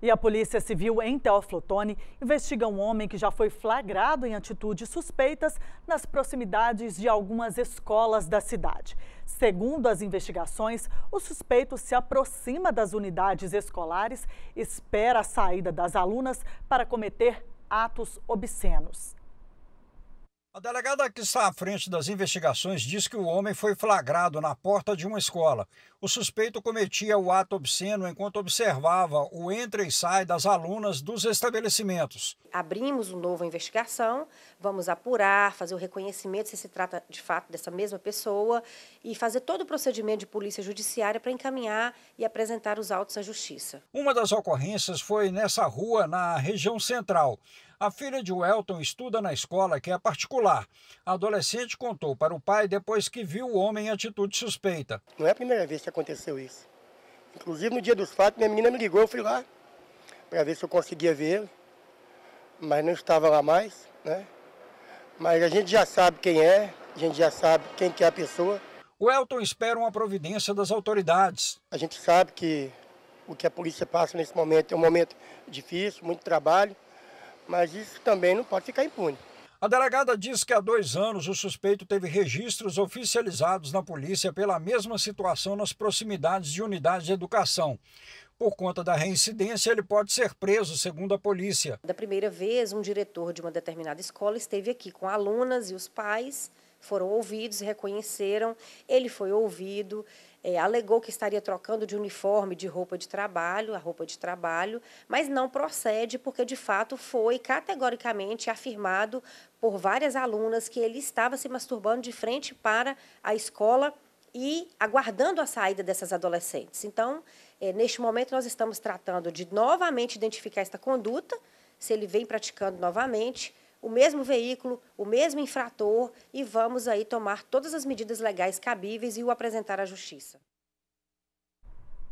E a Polícia Civil em Teoflotone investiga um homem que já foi flagrado em atitudes suspeitas nas proximidades de algumas escolas da cidade. Segundo as investigações, o suspeito se aproxima das unidades escolares, espera a saída das alunas para cometer atos obscenos. A delegada que está à frente das investigações diz que o homem foi flagrado na porta de uma escola. O suspeito cometia o ato obsceno enquanto observava o entra e sai das alunas dos estabelecimentos. Abrimos uma nova investigação, vamos apurar, fazer o reconhecimento se se trata de fato dessa mesma pessoa e fazer todo o procedimento de polícia judiciária para encaminhar e apresentar os autos à justiça. Uma das ocorrências foi nessa rua, na região central. A filha de Welton estuda na escola que é particular. A adolescente contou para o pai depois que viu o homem em atitude suspeita. Não é a primeira vez que aconteceu isso. Inclusive no dia dos fatos, minha menina me ligou, eu fui lá para ver se eu conseguia vê-lo, mas não estava lá mais, né? Mas a gente já sabe quem é, a gente já sabe quem que é a pessoa. O Elton espera uma providência das autoridades. A gente sabe que o que a polícia passa nesse momento é um momento difícil, muito trabalho. Mas isso também não pode ficar impune. A delegada diz que há dois anos o suspeito teve registros oficializados na polícia pela mesma situação nas proximidades de unidades de educação. Por conta da reincidência, ele pode ser preso, segundo a polícia. Da primeira vez, um diretor de uma determinada escola esteve aqui com alunas e os pais foram ouvidos, reconheceram, ele foi ouvido, é, alegou que estaria trocando de uniforme de roupa de trabalho, a roupa de trabalho, mas não procede, porque de fato foi categoricamente afirmado por várias alunas que ele estava se masturbando de frente para a escola e aguardando a saída dessas adolescentes. Então, é, neste momento, nós estamos tratando de novamente identificar esta conduta, se ele vem praticando novamente o mesmo veículo, o mesmo infrator e vamos aí tomar todas as medidas legais cabíveis e o apresentar à justiça.